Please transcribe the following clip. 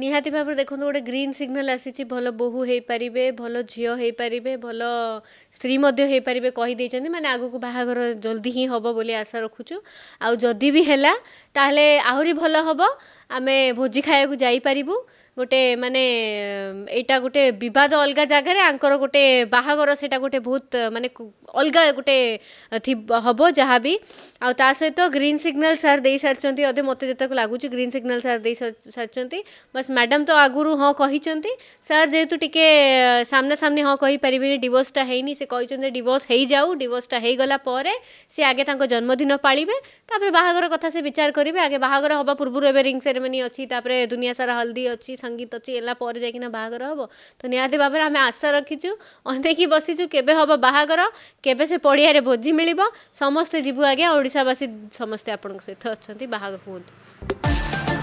ନିହାତି ଭାବରେ ଦେଖନ୍ତୁ ଗୋଟେ ଗ୍ରୀନ୍ ସିଗ୍ନାଲ୍ ଆସିଛି ଭଲ ବୋହୂ ହେଇପାରିବେ ଭଲ ଝିଅ ହେଇପାରିବେ ଭଲ ସ୍ତ୍ରୀ ମଧ୍ୟ ହେଇପାରିବେ କହିଦେଇଛନ୍ତି ମାନେ ଆଗକୁ ବାହାଘର ଜଲ୍ଦି ହିଁ ହେବ ବୋଲି ଆଶା ରଖୁଛୁ ଆଉ ଯଦି ବି ହେଲା ତାହେଲେ ଆହୁରି ଭଲ ହେବ ଆମେ ଭୋଜି ଖାଇବାକୁ ଯାଇପାରିବୁ ଗୋଟେ ମାନେ ଏଇଟା ଗୋଟେ ବିବାଦ ଅଲଗା ଜାଗାରେ ଆଙ୍କର ଗୋଟେ ବାହାଘର ସେଇଟା ଗୋଟେ ବହୁତ ମାନେ ଅଲଗା ଗୋଟେ ହବ ଯାହା ବି ଆଉ ତା ସହିତ ଗ୍ରୀନ୍ ସିଗ୍ନାଲ୍ ସାର୍ ଦେଇସାରିଛନ୍ତି ଅଧେ ମୋତେ ଯେତେକ ଲାଗୁଛି ଗ୍ରୀନ୍ ସିଗ୍ନାଲ୍ ସାର୍ ଦେଇ ସାରିଛନ୍ତି ବାସ୍ ମ୍ୟାଡ଼ାମ୍ ତ ଆଗରୁ ହଁ କହିଛନ୍ତି ସାର୍ ଯେହେତୁ ଟିକେ ସାମ୍ନାସାମ୍ନି ହଁ କହିପାରିବେନି ଡିଭୋର୍ସଟା ହେଇନି ସେ କହିଛନ୍ତି ଡିଭୋର୍ସ ହେଇଯାଉ ଡିଭୋର୍ସଟା ହେଇଗଲା ପରେ ସେ ଆଗେ ତାଙ୍କ ଜନ୍ମଦିନ ପାଳିବେ ତାପରେ ବାହାଘର କଥା ସେ ବିଚାର କରିବେ ଆଗେ ବାହାଘର ହେବା ପୂର୍ବରୁ ଏବେ ରିଙ୍ଗ୍ ସେରେ ସେରେମନି ଅଛି ତାପରେ ଦୁନିଆ ସାରା ହଳଦୀ ଅଛି ସଙ୍ଗୀତ ଅଛି ଏଲା ପରେ ଯାଇକିନା ବାହାଘର ହେବ ତ ନିହାତି ଭାବରେ ଆମେ ଆଶା ରଖିଛୁ ଅନେଇକି ବସିଛୁ କେବେ ହେବ ବାହାଘର କେବେ ସେ ପଡ଼ିଆରେ ଭୋଜି ମିଳିବ ସମସ୍ତେ ଯିବୁ ଆଜ୍ଞା ଓଡ଼ିଶାବାସୀ ସମସ୍ତେ ଆପଣଙ୍କ ସହିତ ଅଛନ୍ତି ବାହାଘର ହୁଅନ୍ତୁ